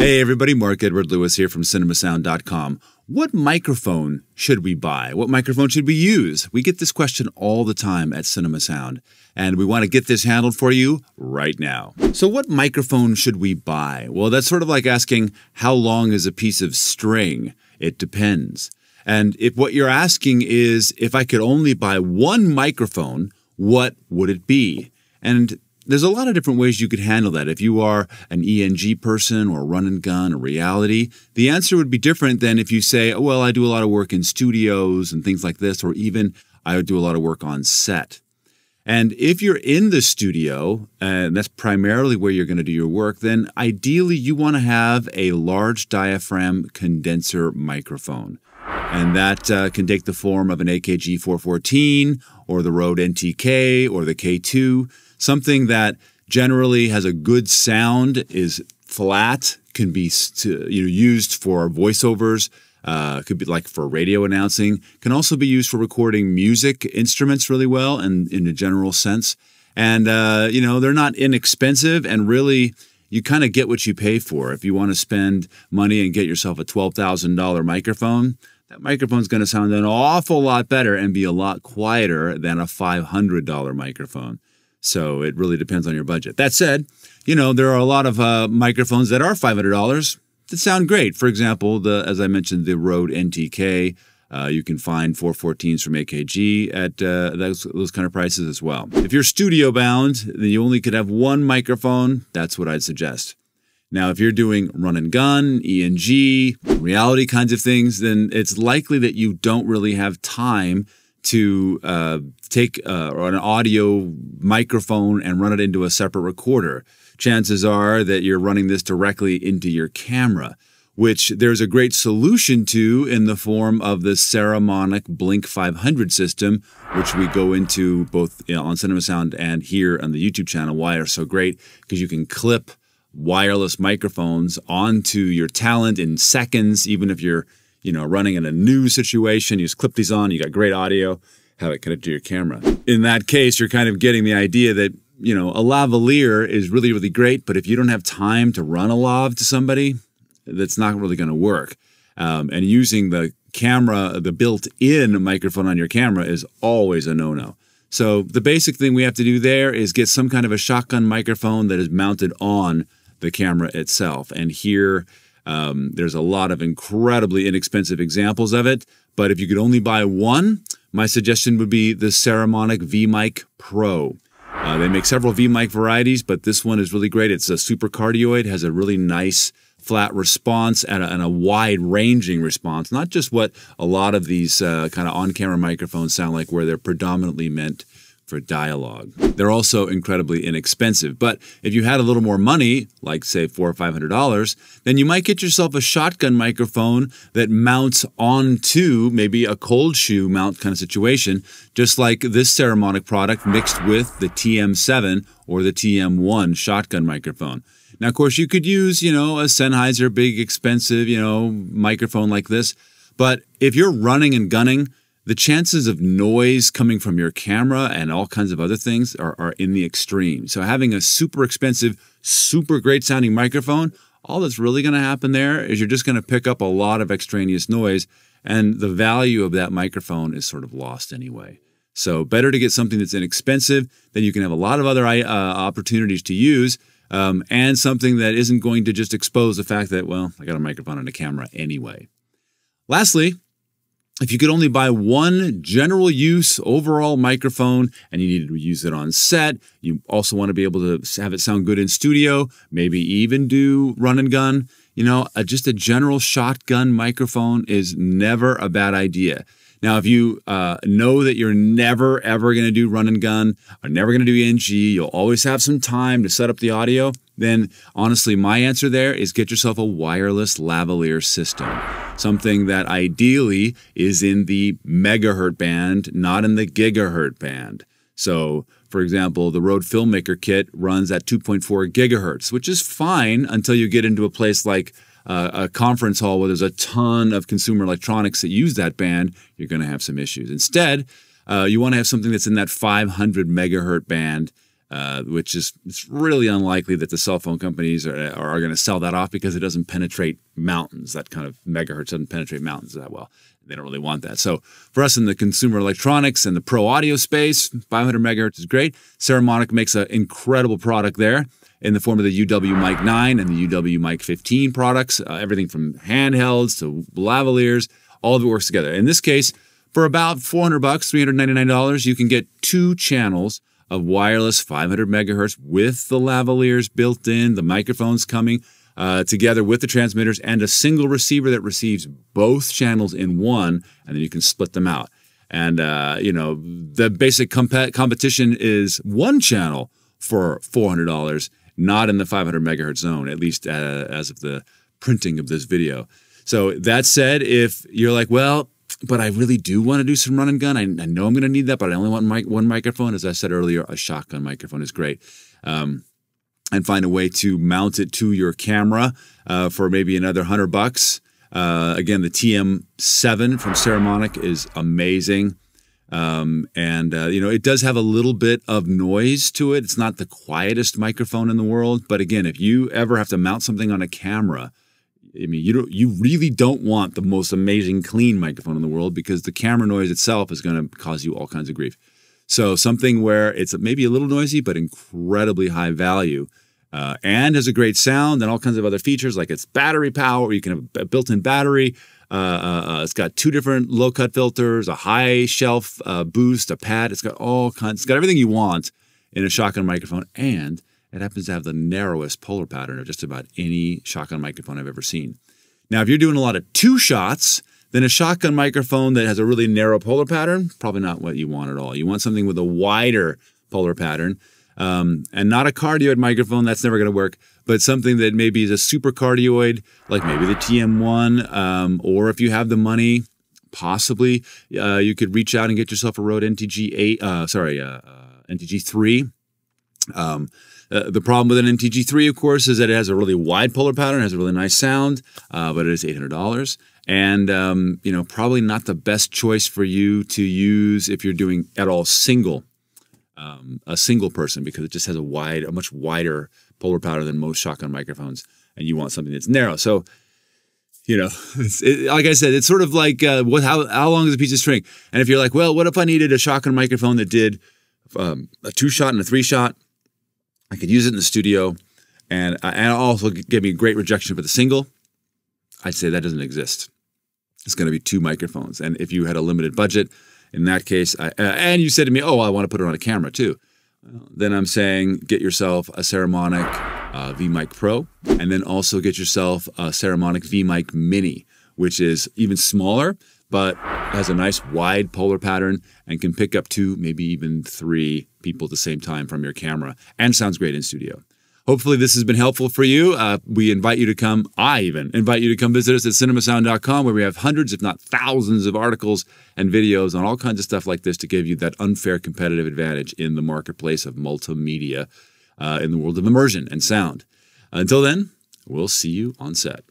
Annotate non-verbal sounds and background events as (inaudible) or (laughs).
Hey, everybody. Mark Edward Lewis here from cinemasound.com. What microphone should we buy? What microphone should we use? We get this question all the time at CinemaSound, and we want to get this handled for you right now. So, what microphone should we buy? Well, that's sort of like asking, how long is a piece of string? It depends. And if what you're asking is, if I could only buy one microphone, what would it be? And there's a lot of different ways you could handle that. If you are an ENG person or run and gun or reality, the answer would be different than if you say, oh, well, I do a lot of work in studios and things like this, or even I do a lot of work on set. And if you're in the studio, and that's primarily where you're going to do your work, then ideally you want to have a large diaphragm condenser microphone. And that uh, can take the form of an AKG 414 or the Rode NTK or the K2 something that generally has a good sound, is flat, can be you know used for voiceovers. Uh, could be like for radio announcing. Can also be used for recording music instruments really well, and in a general sense. And uh, you know they're not inexpensive, and really you kind of get what you pay for. If you want to spend money and get yourself a twelve thousand dollar microphone, that microphone's going to sound an awful lot better and be a lot quieter than a five hundred dollar microphone. So it really depends on your budget. That said, you know, there are a lot of uh, microphones that are $500 that sound great. For example, the as I mentioned, the Rode NTK. Uh, you can find 414s from AKG at uh, those, those kind of prices as well. If you're studio bound, then you only could have one microphone. That's what I'd suggest. Now, if you're doing run and gun, ENG, reality kinds of things, then it's likely that you don't really have time to uh, take uh, an audio microphone and run it into a separate recorder. Chances are that you're running this directly into your camera, which there's a great solution to in the form of the Ceramonic Blink 500 system, which we go into both you know, on Cinema Sound and here on the YouTube channel. Why are so great? Because you can clip wireless microphones onto your talent in seconds, even if you're you know, running in a new situation, you just clip these on, you got great audio, have it connected to your camera. In that case, you're kind of getting the idea that, you know, a lavalier is really, really great, but if you don't have time to run a lav to somebody, that's not really going to work. Um, and using the camera, the built-in microphone on your camera is always a no-no. So the basic thing we have to do there is get some kind of a shotgun microphone that is mounted on the camera itself. And here, um, there's a lot of incredibly inexpensive examples of it, but if you could only buy one, my suggestion would be the Ceramonic V-Mic Pro. Uh, they make several V-Mic varieties, but this one is really great. It's a super cardioid, has a really nice flat response and a, and a wide-ranging response, not just what a lot of these uh, kind of on-camera microphones sound like where they're predominantly meant for dialogue. They're also incredibly inexpensive, but if you had a little more money, like say four or five hundred dollars, then you might get yourself a shotgun microphone that mounts onto maybe a cold shoe mount kind of situation, just like this Ceramonic product mixed with the TM7 or the TM1 shotgun microphone. Now, of course, you could use, you know, a Sennheiser big expensive, you know, microphone like this, but if you're running and gunning, the chances of noise coming from your camera and all kinds of other things are, are in the extreme. So having a super expensive, super great sounding microphone, all that's really going to happen there is you're just going to pick up a lot of extraneous noise and the value of that microphone is sort of lost anyway. So better to get something that's inexpensive then you can have a lot of other uh, opportunities to use um, and something that isn't going to just expose the fact that, well, I got a microphone and a camera anyway. Lastly, if you could only buy one general use overall microphone and you needed to use it on set, you also want to be able to have it sound good in studio, maybe even do run and gun. You know, a, uh, just a general shotgun microphone is never a bad idea. Now, if you uh, know that you're never, ever going to do run and gun, or never going to do ENG, you'll always have some time to set up the audio, then honestly, my answer there is get yourself a wireless lavalier system, something that ideally is in the megahertz band, not in the gigahertz band. So, for example, the Rode Filmmaker kit runs at 2.4 gigahertz, which is fine until you get into a place like uh, a conference hall where there's a ton of consumer electronics that use that band, you're going to have some issues. Instead, uh, you want to have something that's in that 500 megahertz band uh, which is it's really unlikely that the cell phone companies are, are going to sell that off because it doesn't penetrate mountains. That kind of megahertz doesn't penetrate mountains that well. They don't really want that. So for us in the consumer electronics and the pro audio space, 500 megahertz is great. Saramonic makes an incredible product there in the form of the UW Mic 9 and the UW Mic 15 products, uh, everything from handhelds to lavaliers, all of it works together. In this case, for about 400 bucks, $399, you can get two channels of wireless 500 megahertz with the lavaliers built in, the microphones coming uh, together with the transmitters, and a single receiver that receives both channels in one, and then you can split them out. And uh, you know the basic comp competition is one channel for four hundred dollars, not in the five hundred megahertz zone, at least uh, as of the printing of this video. So that said, if you're like, well, but I really do want to do some run and gun. I, I know I'm going to need that, but I only want mic- one microphone. As I said earlier, a shotgun microphone is great. Um, and find a way to mount it to your camera uh, for maybe another hundred bucks. Uh, again, the TM7 from Ceramonic is amazing. Um, and, uh, you know, it does have a little bit of noise to it. It's not the quietest microphone in the world. But again, if you ever have to mount something on a camera, I mean, you don't, you really don't want the most amazing clean microphone in the world because the camera noise itself is going to cause you all kinds of grief. So something where it's maybe a little noisy but incredibly high value, uh, and has a great sound and all kinds of other features like it's battery power. You can have a built-in battery. Uh, uh, uh, it's got two different low cut filters, a high shelf uh, boost, a pad. It's got all kinds. It's got everything you want in a shotgun microphone, and it happens to have the narrowest polar pattern of just about any shotgun microphone I've ever seen. Now, if you're doing a lot of two shots, then a shotgun microphone that has a really narrow polar pattern, probably not what you want at all. You want something with a wider polar pattern um, and not a cardioid microphone. That's never going to work, but something that maybe is a super cardioid, like maybe the TM1, um, or if you have the money, possibly uh, you could reach out and get yourself a Rode NTG 8, uh, sorry, uh, uh NTG 3. Um, uh, the problem with an MTG3, of course, is that it has a really wide polar pattern, has a really nice sound, uh, but it is $800. And, um, you know, probably not the best choice for you to use if you're doing at all single, um, a single person, because it just has a wide, a much wider polar pattern than most shotgun microphones. And you want something that's narrow. So, you know, (laughs) it, like I said, it's sort of like uh, what, how, how long is a piece of string? And if you're like, well, what if I needed a shotgun microphone that did um, a two shot and a three shot? I could use it in the studio, and uh, and also gave me great rejection for the single. I'd say that doesn't exist. It's going to be two microphones, and if you had a limited budget, in that case, I, uh, and you said to me, "Oh, I want to put it on a camera too," then I'm saying get yourself a Ceramonic uh, mic Pro, and then also get yourself a Ceramonic mic Mini, which is even smaller but has a nice wide polar pattern and can pick up two, maybe even three people at the same time from your camera and sounds great in studio. Hopefully, this has been helpful for you. Uh, we invite you to come, I even invite you to come visit us at cinemasound.com, where we have hundreds, if not thousands, of articles and videos on all kinds of stuff like this to give you that unfair competitive advantage in the marketplace of multimedia uh, in the world of immersion and sound. Until then, we'll see you on set.